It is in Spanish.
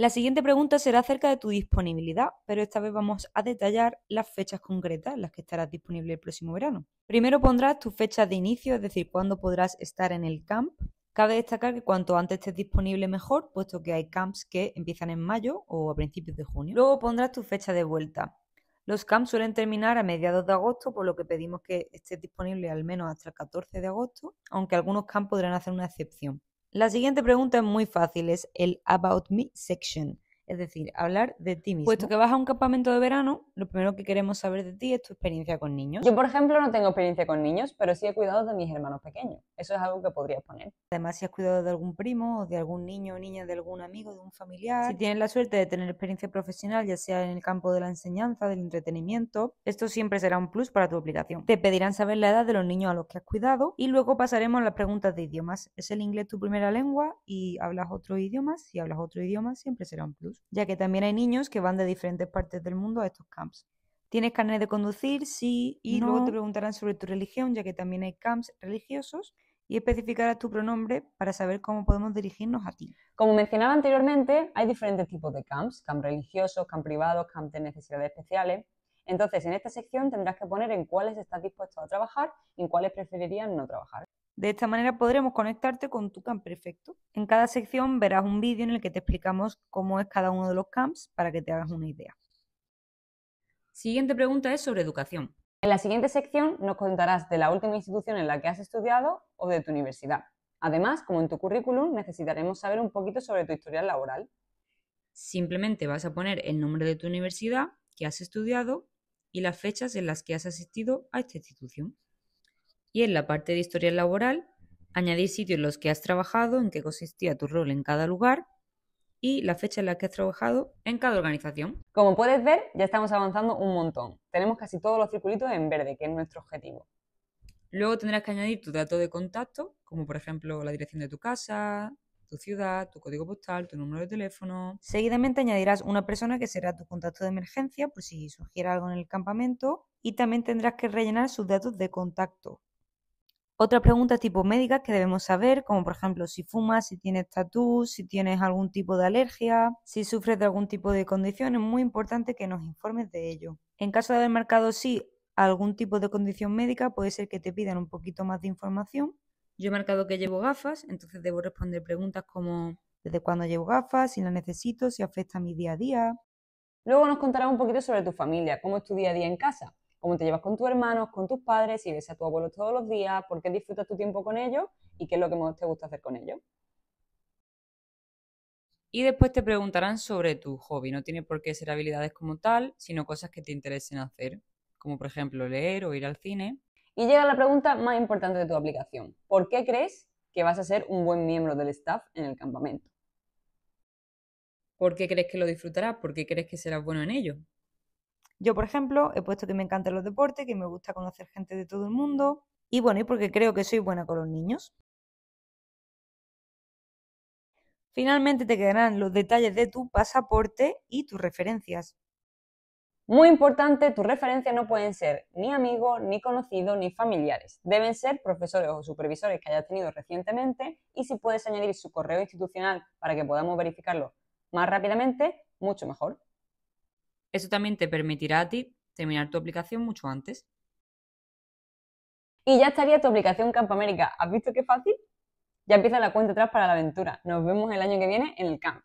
La siguiente pregunta será acerca de tu disponibilidad, pero esta vez vamos a detallar las fechas concretas en las que estarás disponible el próximo verano. Primero pondrás tu fecha de inicio, es decir, cuándo podrás estar en el camp. Cabe destacar que cuanto antes estés disponible mejor, puesto que hay camps que empiezan en mayo o a principios de junio. Luego pondrás tu fecha de vuelta. Los camps suelen terminar a mediados de agosto, por lo que pedimos que estés disponible al menos hasta el 14 de agosto, aunque algunos camps podrán hacer una excepción. La siguiente pregunta es muy fácil, es el About Me section es decir, hablar de ti pues mismo. Puesto que vas a un campamento de verano, lo primero que queremos saber de ti es tu experiencia con niños. Yo, por ejemplo, no tengo experiencia con niños, pero sí he cuidado de mis hermanos pequeños. Eso es algo que podrías poner. Además, si has cuidado de algún primo o de algún niño o niña de algún amigo, de un familiar. Si tienes la suerte de tener experiencia profesional, ya sea en el campo de la enseñanza, del entretenimiento, esto siempre será un plus para tu aplicación. Te pedirán saber la edad de los niños a los que has cuidado y luego pasaremos a las preguntas de idiomas. ¿Es el inglés tu primera lengua y hablas otro idioma? Si hablas otro idioma, siempre será un plus ya que también hay niños que van de diferentes partes del mundo a estos camps. ¿Tienes carnet de conducir? Sí. Y luego te preguntarán sobre tu religión, ya que también hay camps religiosos. Y especificarás tu pronombre para saber cómo podemos dirigirnos a ti. Como mencionaba anteriormente, hay diferentes tipos de camps. camps religiosos, camp privados, camps de necesidades especiales. Entonces, en esta sección tendrás que poner en cuáles estás dispuesto a trabajar y en cuáles preferirías no trabajar. De esta manera podremos conectarte con tu camp perfecto. En cada sección verás un vídeo en el que te explicamos cómo es cada uno de los camps para que te hagas una idea. Siguiente pregunta es sobre educación. En la siguiente sección nos contarás de la última institución en la que has estudiado o de tu universidad. Además, como en tu currículum, necesitaremos saber un poquito sobre tu historial laboral. Simplemente vas a poner el nombre de tu universidad que has estudiado y las fechas en las que has asistido a esta institución. Y en la parte de historia laboral, añadir sitios en los que has trabajado, en qué consistía tu rol en cada lugar y la fecha en la que has trabajado en cada organización. Como puedes ver, ya estamos avanzando un montón. Tenemos casi todos los circulitos en verde, que es nuestro objetivo. Luego tendrás que añadir tu dato de contacto, como por ejemplo la dirección de tu casa, tu ciudad, tu código postal, tu número de teléfono. Seguidamente añadirás una persona que será tu contacto de emergencia por si surgiera algo en el campamento y también tendrás que rellenar sus datos de contacto, otras preguntas tipo médicas que debemos saber, como por ejemplo si fumas, si tienes estatus, si tienes algún tipo de alergia, si sufres de algún tipo de condición, es muy importante que nos informes de ello. En caso de haber marcado sí algún tipo de condición médica, puede ser que te pidan un poquito más de información. Yo he marcado que llevo gafas, entonces debo responder preguntas como desde cuándo llevo gafas, si las necesito, si afecta mi día a día. Luego nos contarás un poquito sobre tu familia, cómo es tu día a día en casa cómo te llevas con tus hermanos, con tus padres, si ves a tu abuelo todos los días, por qué disfrutas tu tiempo con ellos y qué es lo que más te gusta hacer con ellos. Y después te preguntarán sobre tu hobby. No tiene por qué ser habilidades como tal, sino cosas que te interesen hacer, como por ejemplo leer o ir al cine. Y llega la pregunta más importante de tu aplicación. ¿Por qué crees que vas a ser un buen miembro del staff en el campamento? ¿Por qué crees que lo disfrutarás? ¿Por qué crees que serás bueno en ello? Yo, por ejemplo, he puesto que me encantan los deportes, que me gusta conocer gente de todo el mundo y bueno, y porque creo que soy buena con los niños. Finalmente te quedarán los detalles de tu pasaporte y tus referencias. Muy importante, tus referencias no pueden ser ni amigos, ni conocidos, ni familiares. Deben ser profesores o supervisores que hayas tenido recientemente y si puedes añadir su correo institucional para que podamos verificarlo más rápidamente, mucho mejor. Eso también te permitirá a ti terminar tu aplicación mucho antes. Y ya estaría tu aplicación Camp América. ¿Has visto qué fácil? Ya empieza la cuenta atrás para la aventura. Nos vemos el año que viene en el Campo.